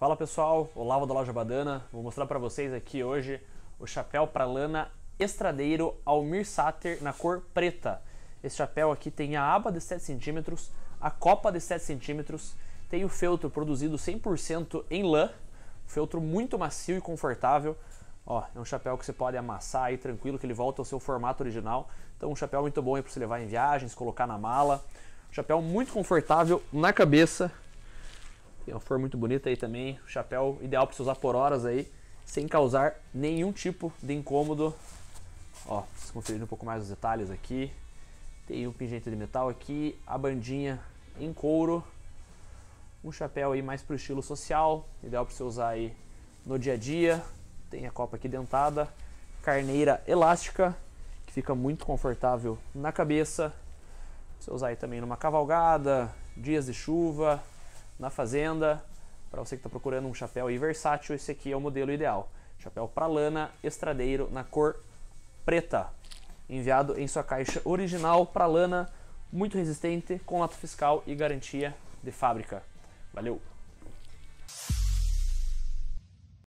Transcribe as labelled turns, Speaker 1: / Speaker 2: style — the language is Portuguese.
Speaker 1: Fala pessoal, Olavo da Loja Badana. Vou mostrar para vocês aqui hoje o chapéu para lana estradeiro Almir Sater na cor preta. Esse chapéu aqui tem a aba de 7 centímetros, a copa de 7 centímetros, tem o feltro produzido 100% em lã, feltro muito macio e confortável. Ó, é um chapéu que você pode amassar aí tranquilo, que ele volta ao seu formato original. Então um chapéu muito bom aí para você levar em viagens, colocar na mala. Um chapéu muito confortável na cabeça, tem uma flor muito bonita aí também. chapéu ideal para você usar por horas aí, sem causar nenhum tipo de incômodo. Ó, conferir um pouco mais os detalhes aqui. Tem um pingente de metal aqui, a bandinha em couro. Um chapéu aí mais pro estilo social, ideal para você usar aí no dia a dia. Tem a copa aqui dentada, carneira elástica, que fica muito confortável na cabeça. Pra você usar aí também numa cavalgada, dias de chuva, na fazenda. Para você que está procurando um chapéu aí versátil, esse aqui é o modelo ideal. Chapéu para lana, estradeiro, na cor preta. Enviado em sua caixa original para lana, muito resistente, com lote fiscal e garantia de fábrica. Valeu!